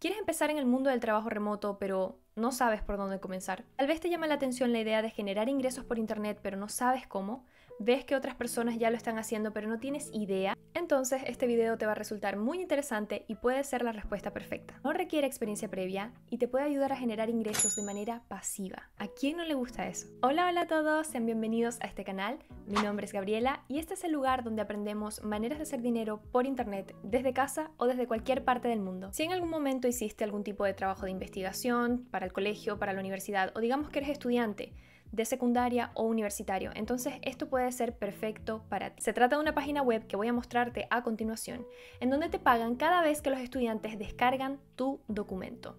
¿Quieres empezar en el mundo del trabajo remoto, pero no sabes por dónde comenzar? Tal vez te llama la atención la idea de generar ingresos por Internet, pero no sabes cómo ves que otras personas ya lo están haciendo pero no tienes idea, entonces este video te va a resultar muy interesante y puede ser la respuesta perfecta. No requiere experiencia previa y te puede ayudar a generar ingresos de manera pasiva. ¿A quién no le gusta eso? Hola, hola a todos, sean bienvenidos a este canal. Mi nombre es Gabriela y este es el lugar donde aprendemos maneras de hacer dinero por internet desde casa o desde cualquier parte del mundo. Si en algún momento hiciste algún tipo de trabajo de investigación para el colegio, para la universidad o digamos que eres estudiante, de secundaria o universitario. Entonces esto puede ser perfecto para ti. Se trata de una página web que voy a mostrarte a continuación, en donde te pagan cada vez que los estudiantes descargan tu documento.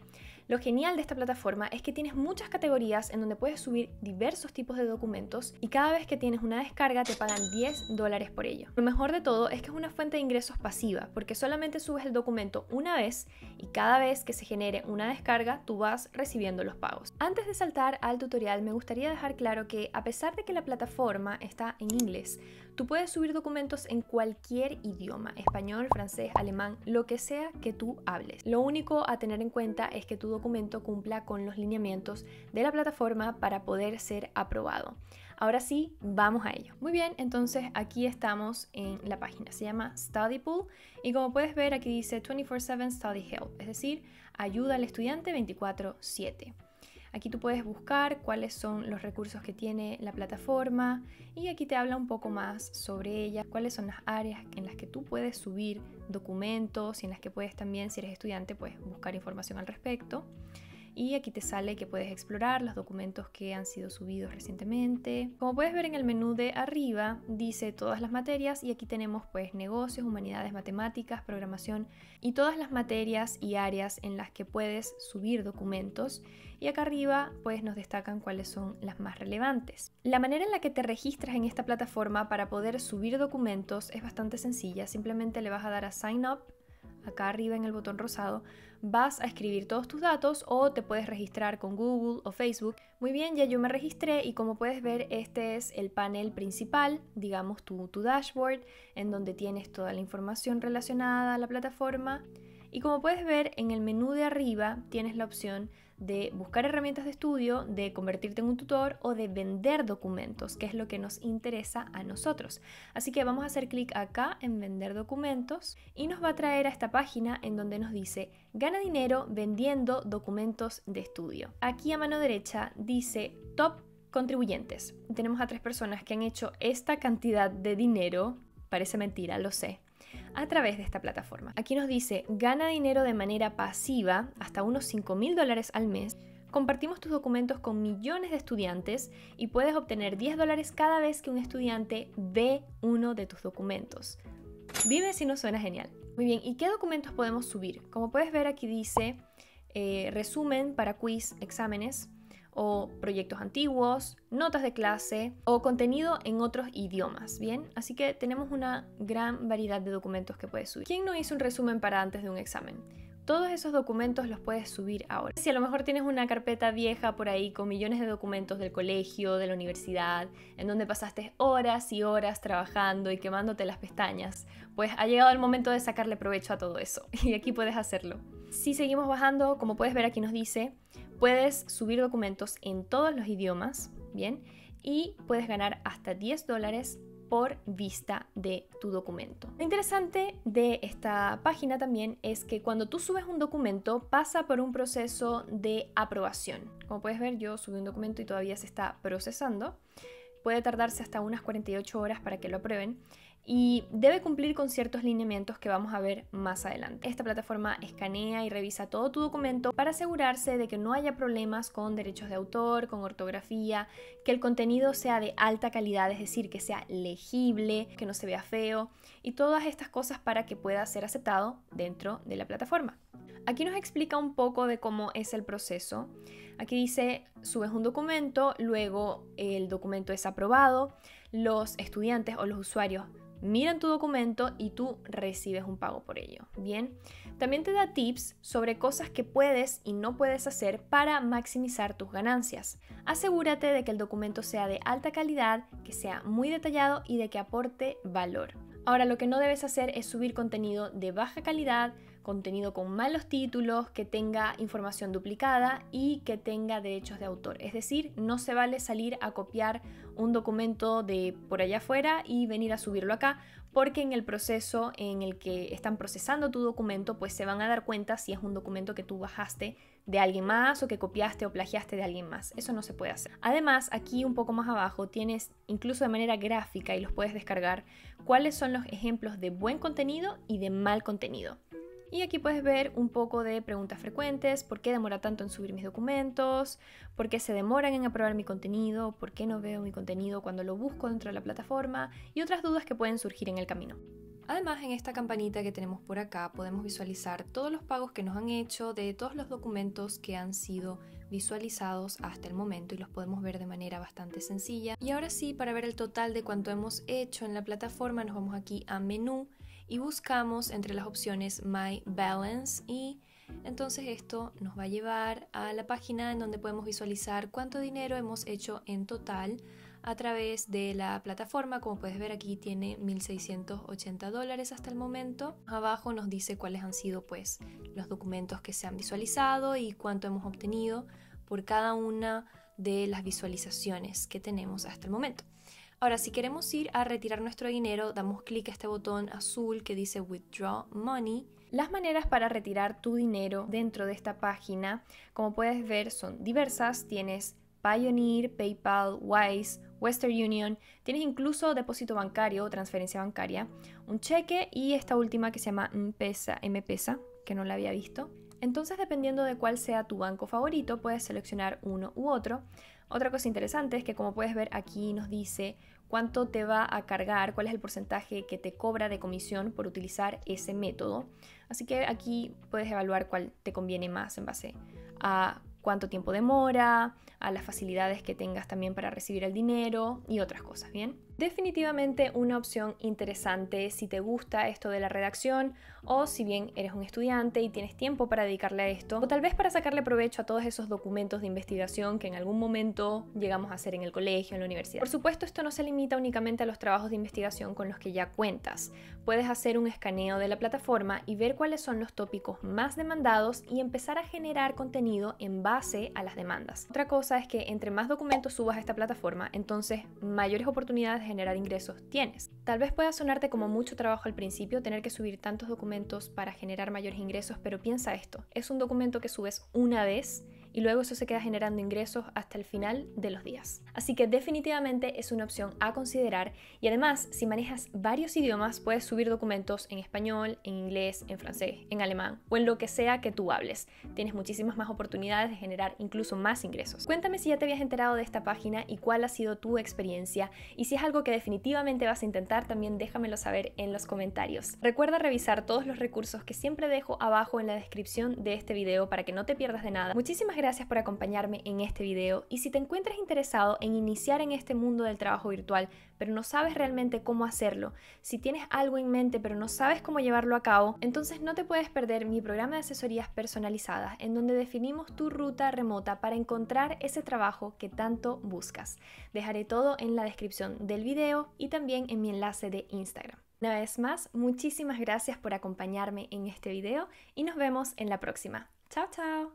Lo genial de esta plataforma es que tienes muchas categorías en donde puedes subir diversos tipos de documentos y cada vez que tienes una descarga te pagan 10 dólares por ello. Lo mejor de todo es que es una fuente de ingresos pasiva porque solamente subes el documento una vez y cada vez que se genere una descarga tú vas recibiendo los pagos. Antes de saltar al tutorial me gustaría dejar claro que a pesar de que la plataforma está en inglés, tú puedes subir documentos en cualquier idioma, español, francés, alemán, lo que sea que tú hables. Lo único a tener en cuenta es que tu documento cumpla con los lineamientos de la plataforma para poder ser aprobado. Ahora sí, vamos a ello. Muy bien, entonces aquí estamos en la página. Se llama Study Pool y como puedes ver aquí dice 24/7 Study Help, es decir, ayuda al estudiante 24/7. Aquí tú puedes buscar cuáles son los recursos que tiene la plataforma y aquí te habla un poco más sobre ella, cuáles son las áreas en las que tú puedes subir documentos y en las que puedes también, si eres estudiante, pues buscar información al respecto y aquí te sale que puedes explorar los documentos que han sido subidos recientemente. Como puedes ver en el menú de arriba, dice todas las materias y aquí tenemos pues negocios, humanidades, matemáticas, programación y todas las materias y áreas en las que puedes subir documentos. Y acá arriba pues nos destacan cuáles son las más relevantes. La manera en la que te registras en esta plataforma para poder subir documentos es bastante sencilla, simplemente le vas a dar a sign up acá arriba en el botón rosado, vas a escribir todos tus datos o te puedes registrar con Google o Facebook. Muy bien, ya yo me registré y como puedes ver este es el panel principal, digamos tu, dashboard, en donde tienes toda la información relacionada a la plataforma. Y como puedes ver, en el menú de arriba tienes la opción de buscar herramientas de estudio, de convertirte en un tutor o de vender documentos, que es lo que nos interesa a nosotros. Así que vamos a hacer clic acá en vender documentos y nos va a traer a esta página en donde nos dice gana dinero vendiendo documentos de estudio. Aquí a mano derecha dice top contribuyentes. Tenemos a tres personas que han hecho esta cantidad de dinero. Parece mentira, lo sé a través de esta plataforma. Aquí nos dice, gana dinero de manera pasiva, hasta unos 5 mil dólares al mes. Compartimos tus documentos con millones de estudiantes y puedes obtener 10 dólares cada vez que un estudiante ve uno de tus documentos. Vive si nos suena genial. Muy bien, ¿y qué documentos podemos subir? Como puedes ver aquí dice eh, resumen para quiz, exámenes, o proyectos antiguos, notas de clase o contenido en otros idiomas, ¿bien? Así que tenemos una gran variedad de documentos que puedes subir. ¿Quién no hizo un resumen para antes de un examen? todos esos documentos los puedes subir ahora. Si a lo mejor tienes una carpeta vieja por ahí con millones de documentos del colegio, de la universidad, en donde pasaste horas y horas trabajando y quemándote las pestañas, pues ha llegado el momento de sacarle provecho a todo eso y aquí puedes hacerlo. Si seguimos bajando, como puedes ver aquí nos dice, puedes subir documentos en todos los idiomas, ¿bien? Y puedes ganar hasta 10 dólares por vista de tu documento. Lo interesante de esta página también es que cuando tú subes un documento pasa por un proceso de aprobación. Como puedes ver, yo subí un documento y todavía se está procesando. Puede tardarse hasta unas 48 horas para que lo aprueben y debe cumplir con ciertos lineamientos que vamos a ver más adelante. Esta plataforma escanea y revisa todo tu documento para asegurarse de que no haya problemas con derechos de autor, con ortografía, que el contenido sea de alta calidad, es decir, que sea legible, que no se vea feo y todas estas cosas para que pueda ser aceptado dentro de la plataforma. Aquí nos explica un poco de cómo es el proceso. Aquí dice, subes un documento, luego el documento es aprobado, los estudiantes o los usuarios miran tu documento y tú recibes un pago por ello. Bien, también te da tips sobre cosas que puedes y no puedes hacer para maximizar tus ganancias. Asegúrate de que el documento sea de alta calidad, que sea muy detallado y de que aporte valor. Ahora, lo que no debes hacer es subir contenido de baja calidad, contenido con malos títulos, que tenga información duplicada y que tenga derechos de autor. Es decir, no se vale salir a copiar un documento de por allá afuera y venir a subirlo acá, porque en el proceso en el que están procesando tu documento, pues se van a dar cuenta si es un documento que tú bajaste de alguien más o que copiaste o plagiaste de alguien más. Eso no se puede hacer. Además, aquí un poco más abajo tienes incluso de manera gráfica y los puedes descargar cuáles son los ejemplos de buen contenido y de mal contenido. Y aquí puedes ver un poco de preguntas frecuentes, por qué demora tanto en subir mis documentos, por qué se demoran en aprobar mi contenido, por qué no veo mi contenido cuando lo busco dentro de la plataforma y otras dudas que pueden surgir en el camino. Además, en esta campanita que tenemos por acá podemos visualizar todos los pagos que nos han hecho de todos los documentos que han sido visualizados hasta el momento y los podemos ver de manera bastante sencilla. Y ahora sí, para ver el total de cuánto hemos hecho en la plataforma, nos vamos aquí a menú y buscamos entre las opciones My Balance y entonces esto nos va a llevar a la página en donde podemos visualizar cuánto dinero hemos hecho en total a través de la plataforma. Como puedes ver aquí tiene 1.680 dólares hasta el momento. Abajo nos dice cuáles han sido pues los documentos que se han visualizado y cuánto hemos obtenido por cada una de las visualizaciones que tenemos hasta el momento. Ahora, si queremos ir a retirar nuestro dinero, damos clic a este botón azul que dice Withdraw Money. Las maneras para retirar tu dinero dentro de esta página, como puedes ver, son diversas. Tienes Pioneer, PayPal, Wise, Western Union, tienes incluso depósito bancario o transferencia bancaria, un cheque y esta última que se llama MPESA, que no la había visto. Entonces, dependiendo de cuál sea tu banco favorito, puedes seleccionar uno u otro. Otra cosa interesante es que como puedes ver aquí nos dice cuánto te va a cargar, cuál es el porcentaje que te cobra de comisión por utilizar ese método. Así que aquí puedes evaluar cuál te conviene más en base a cuánto tiempo demora, a las facilidades que tengas también para recibir el dinero y otras cosas, ¿bien? Definitivamente una opción interesante si te gusta esto de la redacción o si bien eres un estudiante y tienes tiempo para dedicarle a esto o tal vez para sacarle provecho a todos esos documentos de investigación que en algún momento llegamos a hacer en el colegio, en la universidad. Por supuesto esto no se limita únicamente a los trabajos de investigación con los que ya cuentas. Puedes hacer un escaneo de la plataforma y ver cuáles son los tópicos más demandados y empezar a generar contenido en base a las demandas. Otra cosa es que entre más documentos subas a esta plataforma, entonces mayores oportunidades generar ingresos tienes. Tal vez pueda sonarte como mucho trabajo al principio tener que subir tantos documentos para generar mayores ingresos, pero piensa esto, es un documento que subes una vez y luego eso se queda generando ingresos hasta el final de los días. Así que definitivamente es una opción a considerar y además si manejas varios idiomas puedes subir documentos en español, en inglés, en francés, en alemán o en lo que sea que tú hables. Tienes muchísimas más oportunidades de generar incluso más ingresos. Cuéntame si ya te habías enterado de esta página y cuál ha sido tu experiencia y si es algo que definitivamente vas a intentar también déjamelo saber en los comentarios. Recuerda revisar todos los recursos que siempre dejo abajo en la descripción de este video para que no te pierdas de nada. Muchísimas gracias gracias por acompañarme en este video y si te encuentras interesado en iniciar en este mundo del trabajo virtual, pero no sabes realmente cómo hacerlo, si tienes algo en mente pero no sabes cómo llevarlo a cabo, entonces no te puedes perder mi programa de asesorías personalizadas en donde definimos tu ruta remota para encontrar ese trabajo que tanto buscas. Dejaré todo en la descripción del video y también en mi enlace de Instagram. Una vez más, muchísimas gracias por acompañarme en este video y nos vemos en la próxima. Chao, chao.